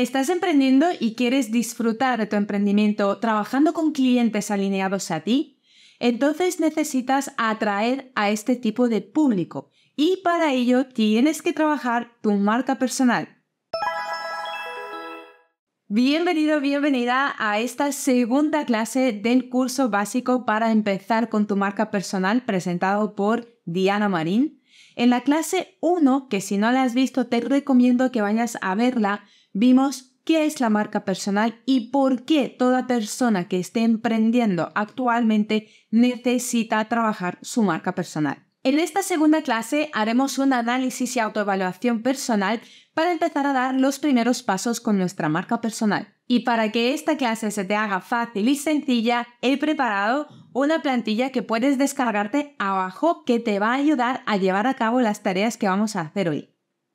Estás emprendiendo y quieres disfrutar de tu emprendimiento trabajando con clientes alineados a ti, entonces necesitas atraer a este tipo de público y para ello tienes que trabajar tu marca personal. Bienvenido, bienvenida a esta segunda clase del curso básico para empezar con tu marca personal presentado por Diana Marín. En la clase 1, que si no la has visto te recomiendo que vayas a verla, Vimos qué es la marca personal y por qué toda persona que esté emprendiendo actualmente necesita trabajar su marca personal. En esta segunda clase haremos un análisis y autoevaluación personal para empezar a dar los primeros pasos con nuestra marca personal. Y para que esta clase se te haga fácil y sencilla, he preparado una plantilla que puedes descargarte abajo que te va a ayudar a llevar a cabo las tareas que vamos a hacer hoy.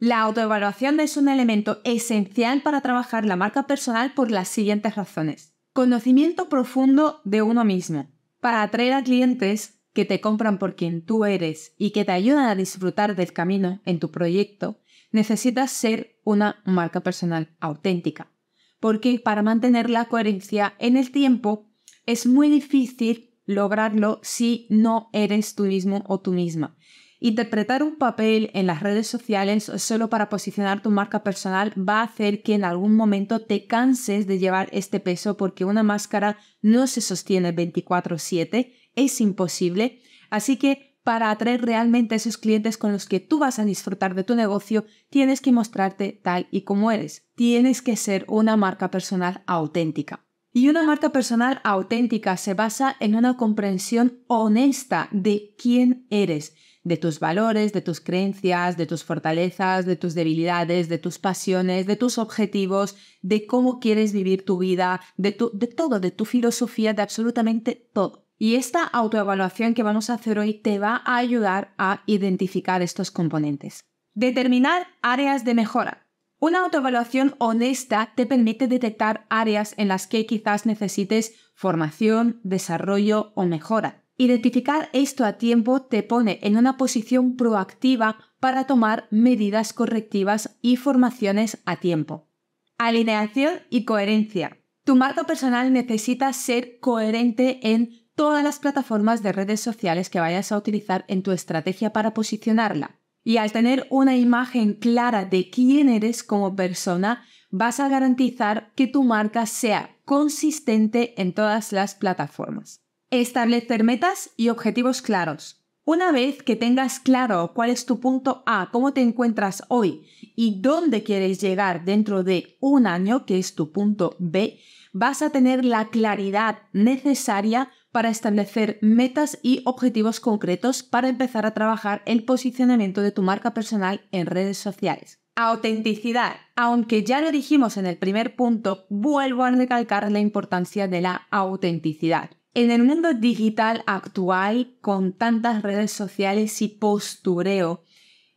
La autoevaluación es un elemento esencial para trabajar la marca personal por las siguientes razones. Conocimiento profundo de uno mismo. Para atraer a clientes que te compran por quien tú eres y que te ayudan a disfrutar del camino en tu proyecto, necesitas ser una marca personal auténtica. Porque para mantener la coherencia en el tiempo es muy difícil lograrlo si no eres tú mismo o tú misma. Interpretar un papel en las redes sociales solo para posicionar tu marca personal va a hacer que en algún momento te canses de llevar este peso porque una máscara no se sostiene 24/7, es imposible. Así que para atraer realmente a esos clientes con los que tú vas a disfrutar de tu negocio, tienes que mostrarte tal y como eres. Tienes que ser una marca personal auténtica. Y una marca personal auténtica se basa en una comprensión honesta de quién eres de tus valores, de tus creencias, de tus fortalezas, de tus debilidades, de tus pasiones, de tus objetivos, de cómo quieres vivir tu vida, de, todo, de tu filosofía, de absolutamente todo. Y esta autoevaluación que vamos a hacer hoy te va a ayudar a identificar estos componentes. Determinar áreas de mejora. Una autoevaluación honesta te permite detectar áreas en las que quizás necesites formación, desarrollo o mejora. Identificar esto a tiempo te pone en una posición proactiva para tomar medidas correctivas y formaciones a tiempo. Alineación y coherencia. Tu marca personal necesita ser coherente en todas las plataformas de redes sociales que vayas a utilizar en tu estrategia para posicionarla. Y al tener una imagen clara de quién eres como persona, vas a garantizar que tu marca sea consistente en todas las plataformas. Establecer metas y objetivos claros. Una vez que tengas claro cuál es tu punto A, cómo te encuentras hoy y dónde quieres llegar dentro de un año, que es tu punto B, vas a tener la claridad necesaria para establecer metas y objetivos concretos para empezar a trabajar el posicionamiento de tu marca personal en redes sociales. Autenticidad. Aunque ya lo dijimos en el primer punto, vuelvo a recalcar la importancia de la autenticidad. En el mundo digital actual, con tantas redes sociales y postureo,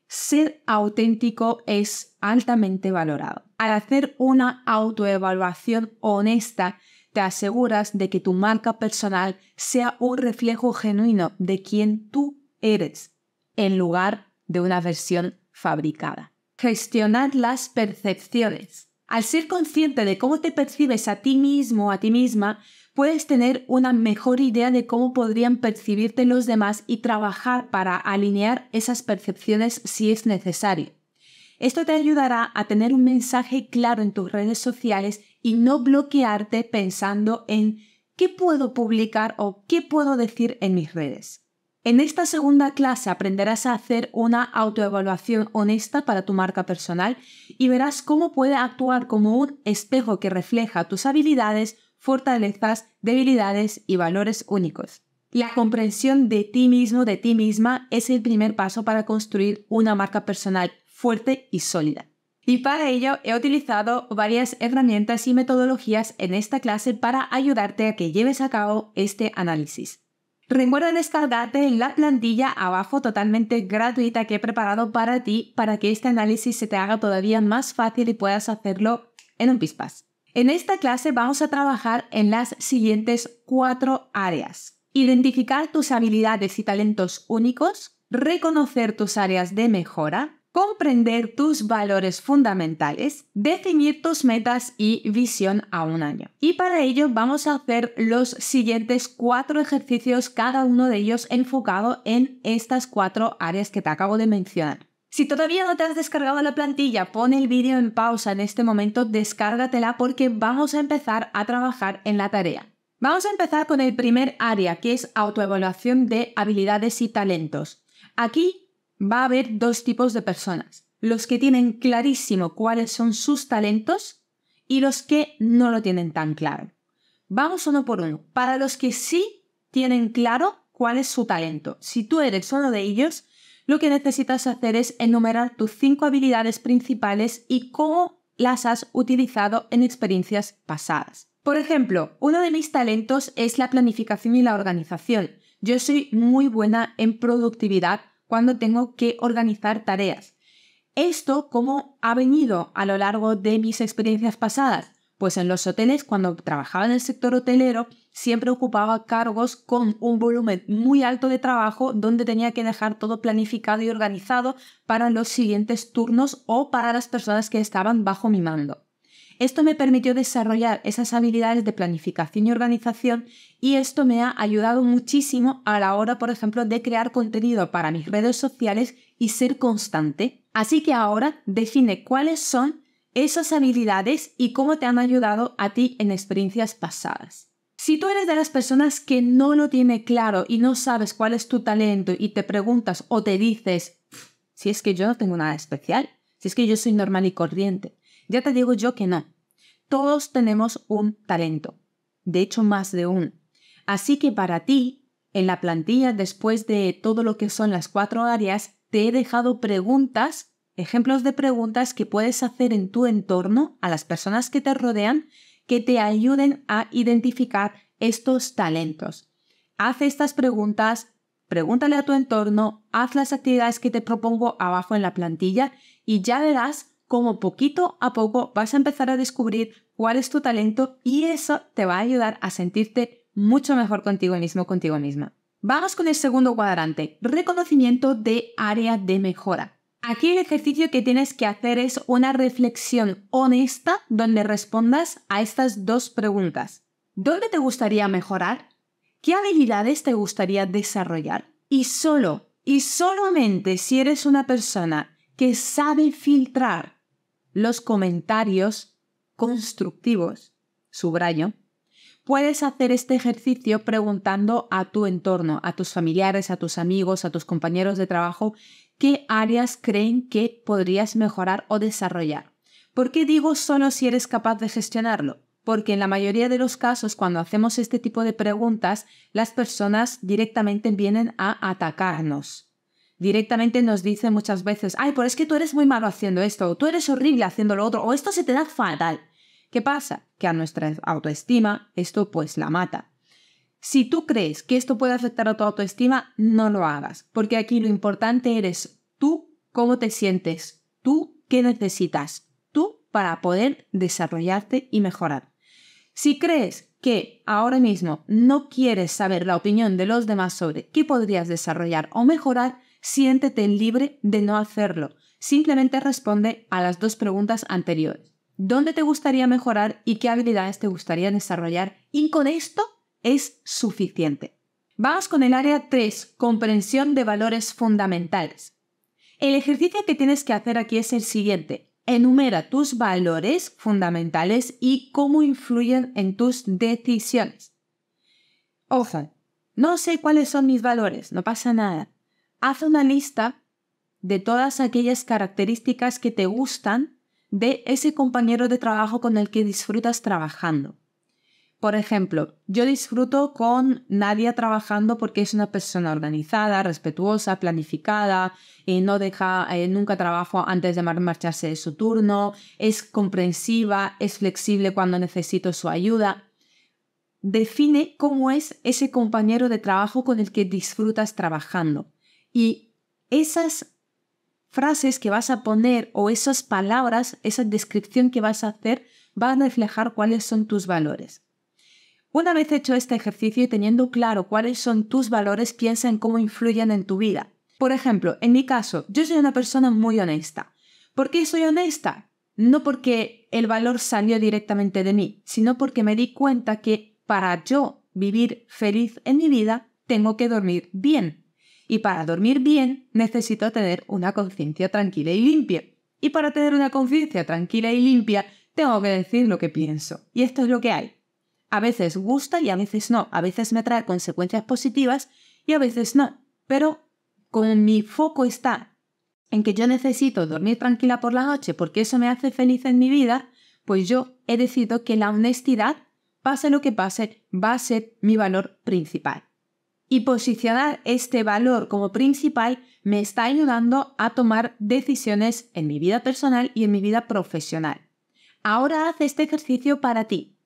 ser auténtico es altamente valorado. Al hacer una autoevaluación honesta, te aseguras de que tu marca personal sea un reflejo genuino de quien tú eres, en lugar de una versión fabricada. Gestionar las percepciones. Al ser consciente de cómo te percibes a ti mismo o a ti misma, puedes tener una mejor idea de cómo podrían percibirte los demás y trabajar para alinear esas percepciones si es necesario. Esto te ayudará a tener un mensaje claro en tus redes sociales y no bloquearte pensando en qué puedo publicar o qué puedo decir en mis redes. En esta segunda clase aprenderás a hacer una autoevaluación honesta para tu marca personal y verás cómo puede actuar como un espejo que refleja tus habilidades, fortalezas, debilidades y valores únicos. La comprensión de ti mismo, de ti misma, es el primer paso para construir una marca personal fuerte y sólida. Y para ello he utilizado varias herramientas y metodologías en esta clase para ayudarte a que lleves a cabo este análisis. Recuerda descargarte la plantilla abajo totalmente gratuita que he preparado para ti para que este análisis se te haga todavía más fácil y puedas hacerlo en un pispas. En esta clase vamos a trabajar en las siguientes cuatro áreas. Identificar tus habilidades y talentos únicos, reconocer tus áreas de mejora, comprender tus valores fundamentales, definir tus metas y visión a un año. Y para ello vamos a hacer los siguientes cuatro ejercicios, cada uno de ellos enfocado en estas cuatro áreas que te acabo de mencionar. Si todavía no te has descargado la plantilla, pon el vídeo en pausa en este momento, descárgatela porque vamos a empezar a trabajar en la tarea. Vamos a empezar con el primer área, que es autoevaluación de habilidades y talentos. Aquí va a haber dos tipos de personas. Los que tienen clarísimo cuáles son sus talentos y los que no lo tienen tan claro. Vamos uno por uno. Para los que sí tienen claro cuál es su talento. Si tú eres uno de ellos, lo que necesitas hacer es enumerar tus cinco habilidades principales y cómo las has utilizado en experiencias pasadas. Por ejemplo, uno de mis talentos es la planificación y la organización. Yo soy muy buena en productividad cuando tengo que organizar tareas. ¿Esto cómo ha venido a lo largo de mis experiencias pasadas? Pues en los hoteles, cuando trabajaba en el sector hotelero, siempre ocupaba cargos con un volumen muy alto de trabajo donde tenía que dejar todo planificado y organizado para los siguientes turnos o para las personas que estaban bajo mi mando. Esto me permitió desarrollar esas habilidades de planificación y organización y esto me ha ayudado muchísimo a la hora, por ejemplo, de crear contenido para mis redes sociales y ser constante. Así que ahora define cuáles son esas habilidades y cómo te han ayudado a ti en experiencias pasadas. Si tú eres de las personas que no lo tiene claro y no sabes cuál es tu talento y te preguntas o te dices, si es que yo no tengo nada especial, si es que yo soy normal y corriente, ya te digo yo que no. Todos tenemos un talento, de hecho más de un. Así que para ti, en la plantilla, después de todo lo que son las cuatro áreas, te he dejado preguntas, ejemplos de preguntas que puedes hacer en tu entorno, a las personas que te rodean, que te ayuden a identificar estos talentos. Haz estas preguntas, pregúntale a tu entorno, haz las actividades que te propongo abajo en la plantilla y ya verás cómo poquito a poco vas a empezar a descubrir cuál es tu talento y eso te va a ayudar a sentirte mucho mejor contigo mismo, contigo misma. Vamos con el segundo cuadrante, reconocimiento de área de mejora. Aquí el ejercicio que tienes que hacer es una reflexión honesta donde respondas a estas dos preguntas. ¿Dónde te gustaría mejorar? ¿Qué habilidades te gustaría desarrollar? Y solo, y solamente si eres una persona que sabe filtrar los comentarios constructivos, subrayo, puedes hacer este ejercicio preguntando a tu entorno, a tus familiares, a tus amigos, a tus compañeros de trabajo, qué áreas creen que podrías mejorar o desarrollar. ¿Por qué digo solo si eres capaz de gestionarlo? Porque en la mayoría de los casos, cuando hacemos este tipo de preguntas, las personas directamente vienen a atacarnos. Directamente nos dicen muchas veces, ay, pero es que tú eres muy malo haciendo esto, o tú eres horrible haciendo lo otro, o esto se te da fatal. ¿Qué pasa? Que a nuestra autoestima esto pues la mata. Si tú crees que esto puede afectar a tu autoestima, no lo hagas, porque aquí lo importante eres tú, cómo te sientes, tú, qué necesitas, tú para poder desarrollarte y mejorar. Si crees que ahora mismo no quieres saber la opinión de los demás sobre qué podrías desarrollar o mejorar, siéntete libre de no hacerlo. Simplemente responde a las dos preguntas anteriores. ¿Dónde te gustaría mejorar y qué habilidades te gustaría desarrollar? Y con esto es suficiente. Vamos con el área 3, comprensión de valores fundamentales. El ejercicio que tienes que hacer aquí es el siguiente. Enumera tus valores fundamentales y cómo influyen en tus decisiones. Ojo, no sé cuáles son mis valores, no pasa nada. Haz una lista de todas aquellas características que te gustan de ese compañero de trabajo con el que disfrutas trabajando. Por ejemplo, yo disfruto con Nadia trabajando porque es una persona organizada, respetuosa, planificada, eh, no deja eh, nunca trabajo antes de marcharse de su turno, es comprensiva, es flexible cuando necesito su ayuda. Define cómo es ese compañero de trabajo con el que disfrutas trabajando. Y esas frases que vas a poner o esas palabras, esa descripción que vas a hacer, van a reflejar cuáles son tus valores. Una vez hecho este ejercicio y teniendo claro cuáles son tus valores, piensa en cómo influyen en tu vida. Por ejemplo, en mi caso, yo soy una persona muy honesta. ¿Por qué soy honesta? No porque el valor salió directamente de mí, sino porque me di cuenta que para yo vivir feliz en mi vida, tengo que dormir bien. Y para dormir bien, necesito tener una conciencia tranquila y limpia. Y para tener una conciencia tranquila y limpia, tengo que decir lo que pienso. Y esto es lo que hay a veces gusta y a veces no, a veces me trae consecuencias positivas y a veces no, pero con mi foco está en que yo necesito dormir tranquila por la noche porque eso me hace feliz en mi vida, pues yo he decidido que la honestidad, pase lo que pase, va a ser mi valor principal. Y posicionar este valor como principal me está ayudando a tomar decisiones en mi vida personal y en mi vida profesional. Ahora haz este ejercicio para ti.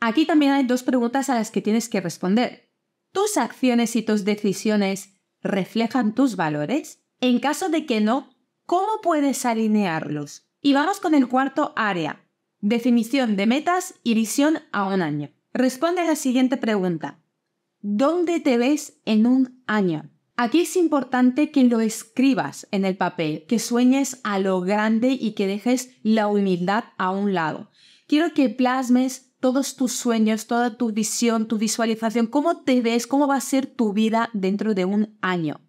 Aquí también hay dos preguntas a las que tienes que responder. ¿Tus acciones y tus decisiones reflejan tus valores? En caso de que no, ¿cómo puedes alinearlos? Y vamos con el cuarto área, definición de metas y visión a un año. Responde a la siguiente pregunta. ¿Dónde te ves en un año? Aquí es importante que lo escribas en el papel, que sueñes a lo grande y que dejes la humildad a un lado. Quiero que plasmes todos tus sueños, toda tu visión, tu visualización, cómo te ves, cómo va a ser tu vida dentro de un año.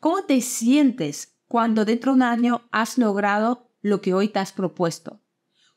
¿Cómo te sientes cuando dentro de un año has logrado lo que hoy te has propuesto?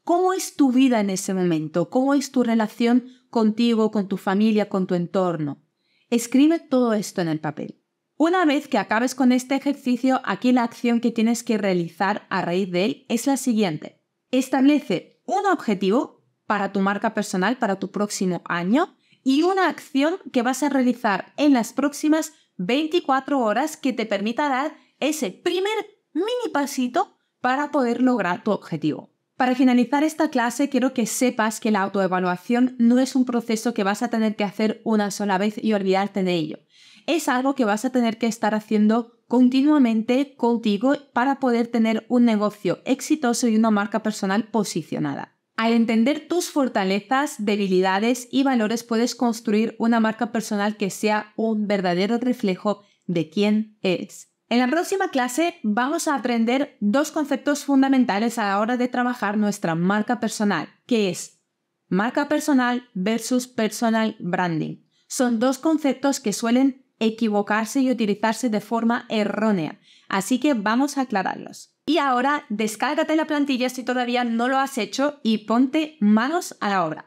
¿Cómo es tu vida en ese momento? ¿Cómo es tu relación contigo, con tu familia, con tu entorno? Escribe todo esto en el papel. Una vez que acabes con este ejercicio, aquí la acción que tienes que realizar a raíz de él es la siguiente. Establece un objetivo para tu marca personal para tu próximo año y una acción que vas a realizar en las próximas 24 horas que te permita dar ese primer mini pasito para poder lograr tu objetivo. Para finalizar esta clase, quiero que sepas que la autoevaluación no es un proceso que vas a tener que hacer una sola vez y olvidarte de ello. Es algo que vas a tener que estar haciendo continuamente contigo para poder tener un negocio exitoso y una marca personal posicionada. Al entender tus fortalezas, debilidades y valores puedes construir una marca personal que sea un verdadero reflejo de quién eres. En la próxima clase vamos a aprender dos conceptos fundamentales a la hora de trabajar nuestra marca personal, que es marca personal versus personal branding. Son dos conceptos que suelen equivocarse y utilizarse de forma errónea, así que vamos a aclararlos. Y ahora descárgate la plantilla si todavía no lo has hecho y ponte manos a la obra.